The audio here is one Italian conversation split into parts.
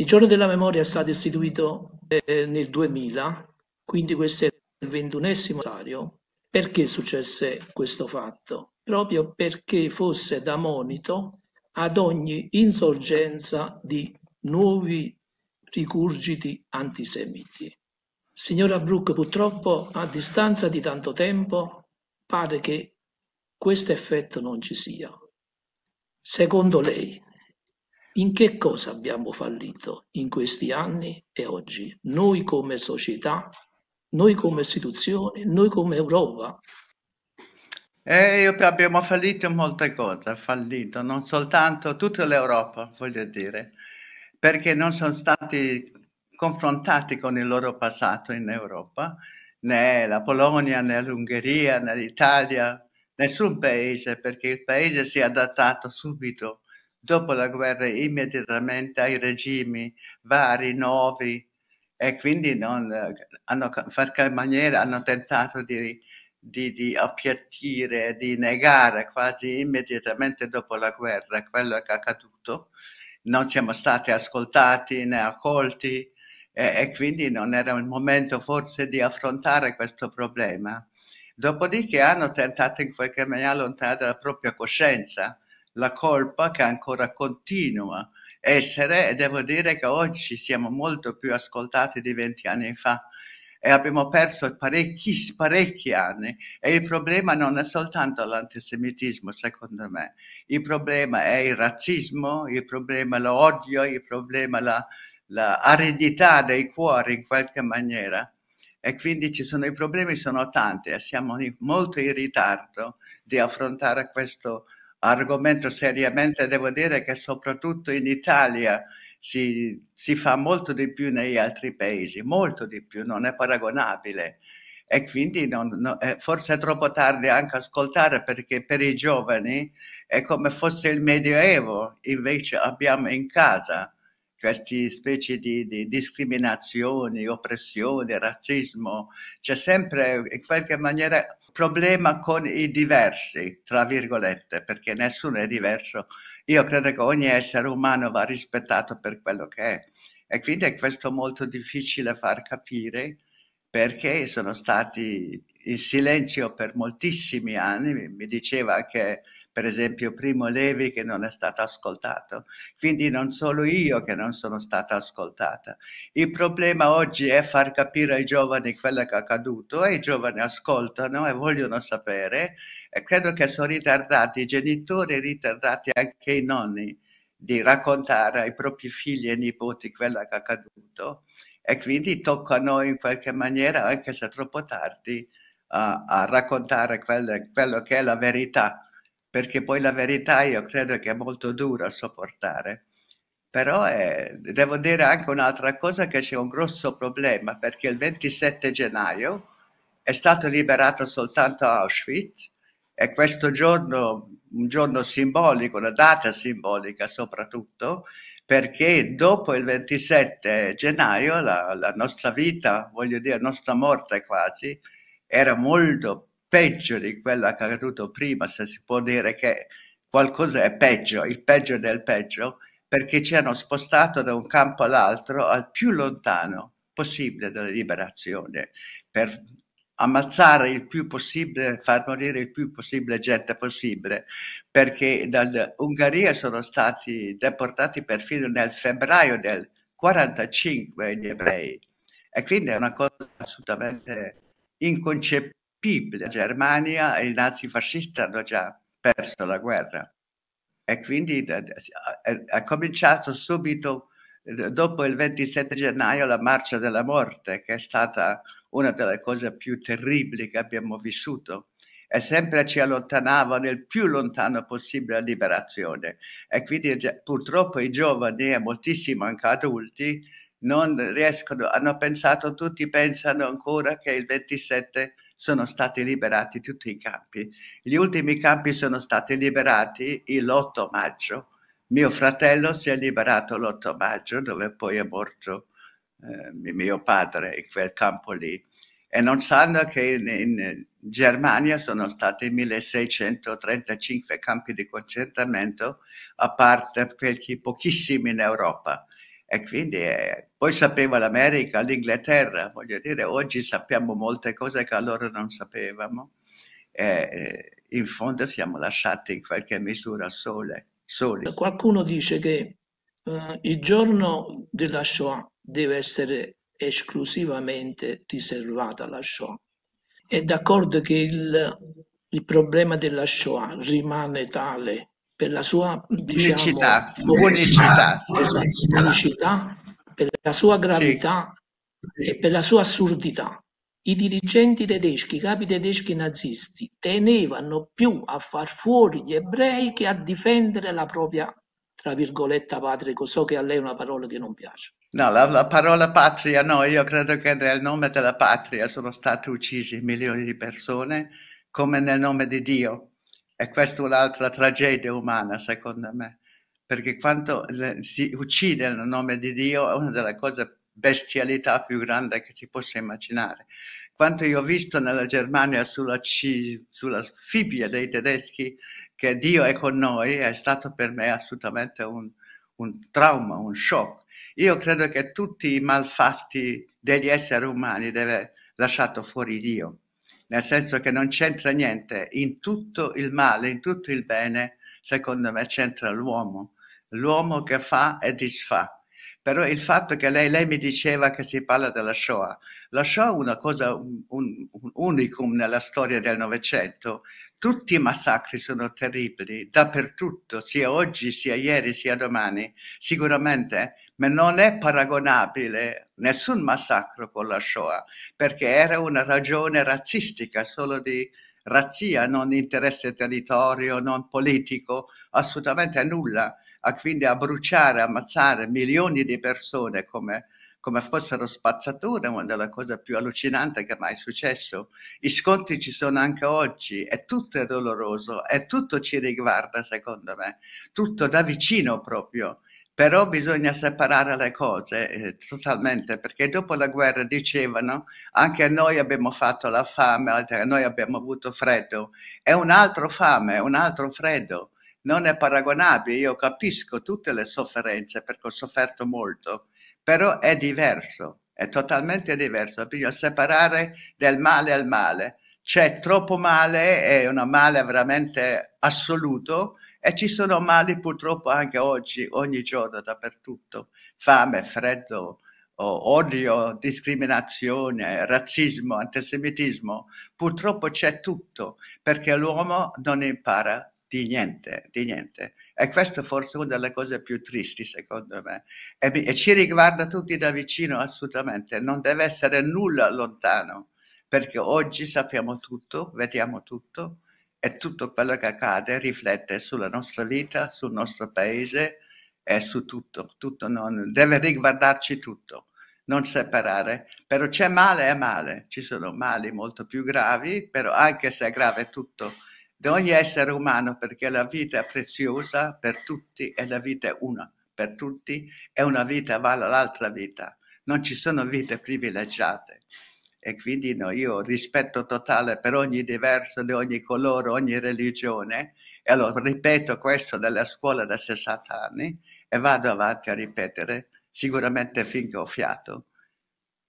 Il giorno della memoria è stato istituito eh, nel 2000, quindi questo è il ventunesimo anniversario. Perché successe questo fatto? Proprio perché fosse da monito ad ogni insorgenza di nuovi ricurgiti antisemiti. Signora Brooke, purtroppo a distanza di tanto tempo pare che questo effetto non ci sia. Secondo lei, in che cosa abbiamo fallito in questi anni e oggi, noi come società, noi come istituzioni, noi come Europa? Eh, abbiamo fallito in molte cose, fallito, non soltanto tutta l'Europa, voglio dire, perché non sono stati confrontati con il loro passato in Europa, né la Polonia, né l'Ungheria, né l'Italia, nessun paese, perché il paese si è adattato subito dopo la guerra immediatamente ai regimi vari, nuovi e quindi non, hanno, in qualche maniera hanno tentato di, di, di appiattire, di negare quasi immediatamente dopo la guerra quello che è accaduto. Non siamo stati ascoltati né accolti e, e quindi non era il momento forse di affrontare questo problema. Dopodiché hanno tentato in qualche maniera allontanare la propria coscienza la colpa che ancora continua essere e devo dire che oggi siamo molto più ascoltati di anni fa e abbiamo perso parecchi, parecchi anni e il problema non è soltanto l'antisemitismo secondo me, il problema è il razzismo, il problema è l'odio, il problema è la, la dei cuori in qualche maniera e quindi ci sono, i problemi sono tanti e siamo molto in ritardo di affrontare questo problema argomento seriamente, devo dire che soprattutto in Italia si, si, fa molto di più negli altri paesi, molto di più, non è paragonabile. E quindi non, non, eh, forse è troppo tardi anche ascoltare perché per i giovani è come fosse il Medioevo, invece abbiamo in casa queste specie di, di discriminazioni, oppressioni, razzismo, c'è sempre in qualche maniera problema con i diversi, tra virgolette, perché nessuno è diverso. Io credo che ogni essere umano va rispettato per quello che è e quindi è questo molto difficile far capire perché sono stati in silenzio per moltissimi anni, mi diceva che per esempio Primo Levi che non è stato ascoltato, quindi non solo io che non sono stata ascoltata. Il problema oggi è far capire ai giovani quello che è accaduto e i giovani ascoltano e vogliono sapere e credo che sono ritardati i genitori e ritardati anche i nonni di raccontare ai propri figli e nipoti quello che è accaduto e quindi tocca a noi in qualche maniera, anche se troppo tardi, a, a raccontare quelle, quello che è la verità perché poi la verità io credo che è molto dura a sopportare. Però è, devo dire anche un'altra cosa che c'è un grosso problema perché il 27 gennaio è stato liberato soltanto Auschwitz e questo giorno, un giorno simbolico, una data simbolica soprattutto, perché dopo il 27 gennaio la, la nostra vita, voglio dire, la nostra morte quasi, era molto peggio di quello che è accaduto prima, se si può dire che qualcosa è peggio, il peggio del peggio, perché ci hanno spostato da un campo all'altro al più lontano possibile dalla liberazione, per ammazzare il più possibile, far morire il più possibile gente possibile, perché dall'Ungheria sono stati deportati perfino nel febbraio del 1945 gli ebrei. E quindi è una cosa assolutamente inconcepibile PIB, la Germania cioè certo. e i nazifascisti hanno già perso la guerra e quindi ha cominciato subito dopo il 27 gennaio la marcia della morte che è stata una delle cose più terribili che abbiamo vissuto e sempre ci allontanavano il più lontano possibile la liberazione e quindi eh, purtroppo i giovani e moltissimi anche adulti non riescono, hanno pensato, tutti pensano ancora che il 27 gennaio sono stati liberati tutti i campi. Gli ultimi campi sono stati liberati l'8 maggio. Mio fratello si è liberato l'8 maggio, dove poi è morto eh, mio padre in quel campo lì. E non sanno che in, in Germania sono stati 1635 campi di concentramento, a parte pochissimi in Europa e quindi eh, poi sapeva l'America, l'Inghilterra, voglio dire, oggi sappiamo molte cose che allora non sapevamo e eh, in fondo siamo lasciati in qualche misura sole, soli. Qualcuno dice che eh, il giorno della Shoah deve essere esclusivamente riservato alla Shoah. È d'accordo che il, il problema della Shoah rimane tale per la sua diciamo, unicità, unicità. Esatto, unicità, per la sua gravità sì. e per la sua assurdità. I dirigenti tedeschi, i capi tedeschi nazisti, tenevano più a far fuori gli ebrei che a difendere la propria, tra virgolette, patria. So che a lei è una parola che non piace. No, la, la, parola patria, no, io credo che nel nome della patria sono state uccise milioni di persone, come nel nome di Dio. E questa è un'altra tragedia umana, secondo me, perché quando si uccide nel nome di Dio è una delle cose bestialità più grandi che si possa immaginare. Quanto io ho visto nella Germania sulla, C, sulla fibbia dei tedeschi, che Dio è con noi, è stato per me assolutamente un, un trauma, un shock. Io credo che tutti i malfatti degli esseri umani deve lasciato fuori Dio nel senso che non c'entra niente, in tutto il male, in tutto il bene, secondo me c'entra l'uomo, l'uomo che fa e disfa. Però il fatto che lei, lei mi diceva che si parla della Shoah, la Shoah è una cosa, un, un, un unicum nella storia del Novecento, tutti i massacri sono terribili, dappertutto, sia oggi, sia ieri, sia domani, sicuramente, ma non è paragonabile nessun massacro con la Shoah, perché era una ragione razzistica, solo di razzia, non interesse territorio, non politico, assolutamente nulla. E quindi a bruciare, ammazzare milioni di persone come come fossero spazzature, una delle cose più allucinanti che mai è successo. I scontri ci sono anche oggi è tutto doloroso è tutto ci riguarda, secondo me, tutto da vicino proprio però bisogna separare le cose eh, totalmente, perché dopo la guerra dicevano anche noi abbiamo fatto la fame, anche noi abbiamo avuto freddo, è un altro fame, è un altro freddo, non è paragonabile, io capisco tutte le sofferenze perché ho sofferto molto, però è diverso, è totalmente diverso, bisogna separare del male al male, c'è troppo male, è un male veramente assoluto, e ci sono mali purtroppo anche oggi, ogni giorno, dappertutto. Fame, freddo, odio, discriminazione, razzismo, antisemitismo. Purtroppo c'è tutto perché l'uomo non impara di niente, di niente. E questa forse è una delle cose più tristi, secondo me. E, e, ci riguarda tutti da vicino, assolutamente. Non deve essere nulla lontano, perché oggi sappiamo tutto, vediamo tutto e tutto quello che accade riflette sulla nostra vita, sul nostro paese e su tutto. tutto non, deve riguardarci tutto, non separare. Però c'è male e male, ci sono mali molto più gravi, però anche se è grave tutto di ogni essere umano, perché la vita è preziosa per tutti e la vita è una per tutti e una vita vale l'altra vita. Non ci sono vite privilegiate e quindi no, io rispetto totale per ogni diverso, di ogni colore, ogni religione, e allora ripeto questo dalla scuola da 60 anni e vado avanti a ripetere sicuramente finché ho fiato,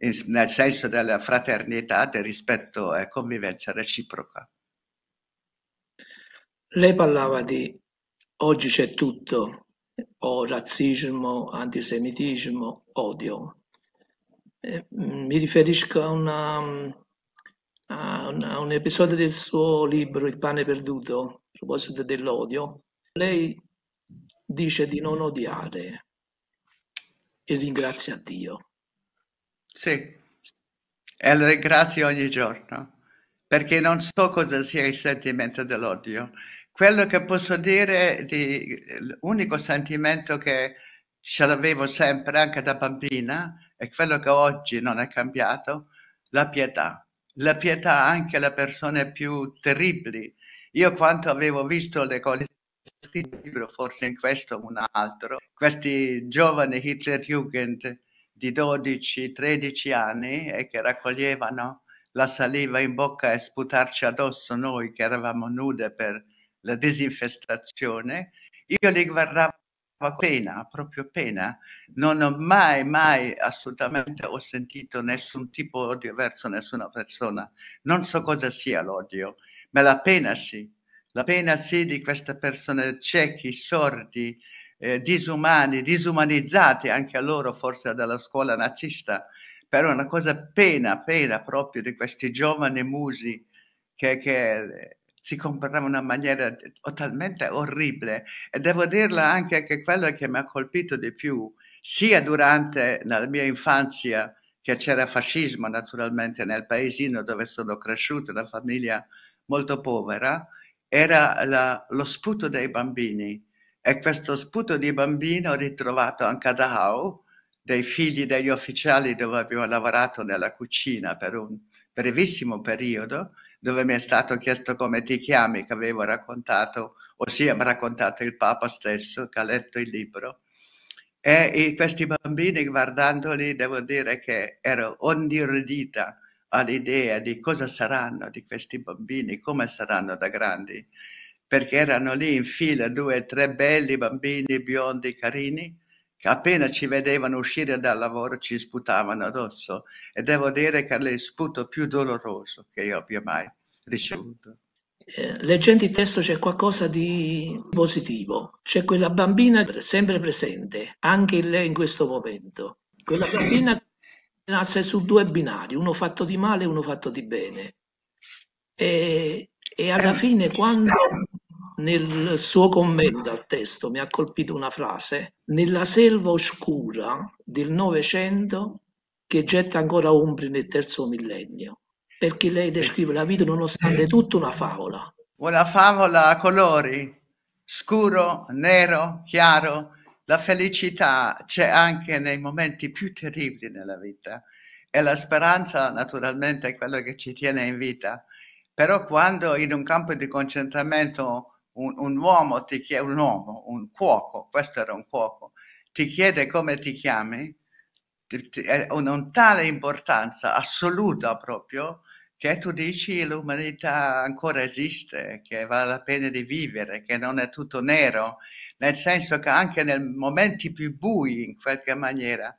in, nel senso della fraternità, del rispetto e convivenza reciproca. Lei parlava di oggi c'è tutto, o razzismo, antisemitismo, odio eh, mm, mi riferisco a, una, a, un, a un episodio del suo libro Il pane perduto, a proposito dell'odio. Lei dice di non odiare e ringrazia Dio. Sì, e lo ringrazio ogni giorno perché non so cosa sia il sentimento dell'odio. Quello che posso dire, di, l'unico sentimento che ce l'avevo sempre anche da bambina è quello che oggi non è cambiato, la pietà. La pietà anche alle persone più terribili. Io quanto avevo visto le cose libro, forse in questo o un altro, questi giovani Hitlerjugend di 12-13 anni e eh, che raccoglievano la saliva in bocca e sputarci addosso noi che eravamo nude per la disinfestazione, io li guardavo appena, proprio appena, non ho mai, mai assolutamente ho sentito nessun tipo di odio verso nessuna persona. Non so cosa sia l'odio, ma la pena sì, la pena sì di queste persone ciechi, sordi, eh, disumani, disumanizzati anche a loro forse dalla scuola nazista, però una cosa pena, pena proprio di questi giovani musi che, che si comportava in una maniera totalmente orribile e devo dirla mm. anche che quello che mi ha colpito di più, sia durante la mia infanzia, che c'era fascismo naturalmente nel paesino dove sono cresciuta, una famiglia molto povera, era la, lo sputo dei bambini e questo sputo di bambino ritrovato anche a Dachau, dei figli degli ufficiali dove abbiamo lavorato nella cucina per un brevissimo periodo, dove mi è stato chiesto come ti chiami, che avevo raccontato, ossia mi ha raccontato il Papa stesso, che ha letto il libro. E, e questi bambini, guardandoli, devo dire che ero ondirodita all'idea di cosa saranno di questi bambini, come saranno da grandi, perché erano lì in fila due o tre belli bambini biondi carini che appena ci vedevano uscire dal lavoro ci sputavano addosso e devo dire che è lo sputo più doloroso che io abbia mai ricevuto. Eh, leggendo il testo c'è qualcosa di positivo, c'è quella bambina sempre presente, anche in lei in questo momento, quella bambina che nasce su due binari, uno fatto di male e uno fatto di bene. E, e alla fine quando nel suo commento al testo mi ha colpito una frase, nella selva oscura del Novecento che getta ancora ombre nel terzo millennio, perché lei descrive la vita nonostante tutto una favola. Una favola a colori, scuro, nero, chiaro. La felicità c'è anche nei momenti più terribili nella vita e la speranza naturalmente è quello che ci tiene in vita. Però quando in un campo di concentramento un, un uomo ti chiede, un uomo, un cuoco, questo era un cuoco, ti chiede come ti chiami, è un tale importanza assoluta proprio che tu dici l'umanità ancora esiste, che vale la pena di vivere, che non è tutto nero, nel senso che anche nei momenti più bui in qualche maniera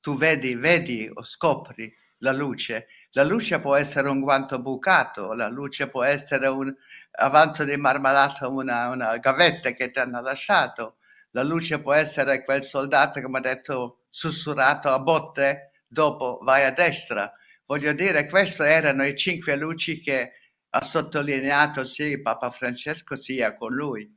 tu vedi, vedi o scopri la luce. La luce può essere un guanto bucato, la luce può essere un, avanzo di marmalata una, una gavetta che ti hanno lasciato. La luce può essere quel soldato che mi ha detto sussurrato a botte, dopo vai a destra. Voglio dire, queste erano le cinque luci che ha sottolineato sì Papa Francesco sia con lui.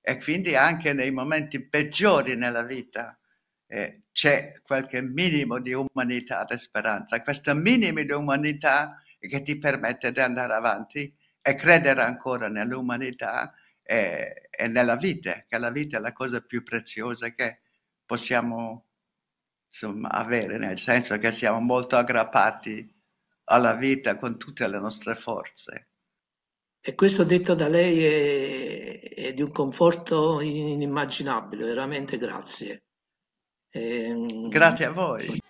E quindi anche nei momenti peggiori nella vita eh, c'è qualche minimo di umanità di speranza. Questo minimo di umanità che ti permette di andare avanti e credere ancora nell'umanità e, e, nella vita, che la vita è la cosa più preziosa che possiamo insomma, avere, nel senso che siamo molto aggrappati alla vita con tutte le nostre forze. E questo detto da lei è, è di un conforto inimmaginabile, veramente grazie. E... Ehm, grazie a voi.